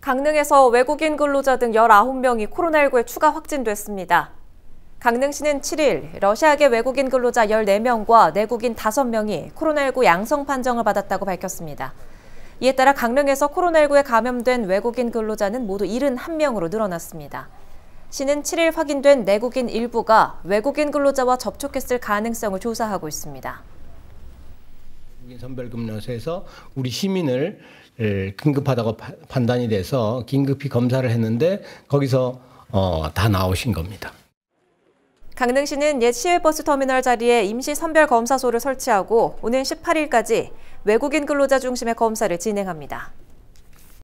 강릉에서 외국인 근로자 등 19명이 코로나19에 추가 확진됐습니다. 강릉시는 7일 러시아계 외국인 근로자 14명과 내국인 5명이 코로나19 양성 판정을 받았다고 밝혔습니다. 이에 따라 강릉에서 코로나19에 감염된 외국인 근로자는 모두 71명으로 늘어났습니다. 시는 7일 확인된 내국인 일부가 외국인 근로자와 접촉했을 가능성을 조사하고 있습니다. 국선별금검소에서 우리 시민을 긴급하다고 판단이 돼서 긴급히 검사를 했는데 거기서 어, 다 나오신 겁니다. 강릉시는 옛 시외버스 터미널 자리에 임시 선별 검사소를 설치하고 오는 18일까지 외국인 근로자 중심의 검사를 진행합니다.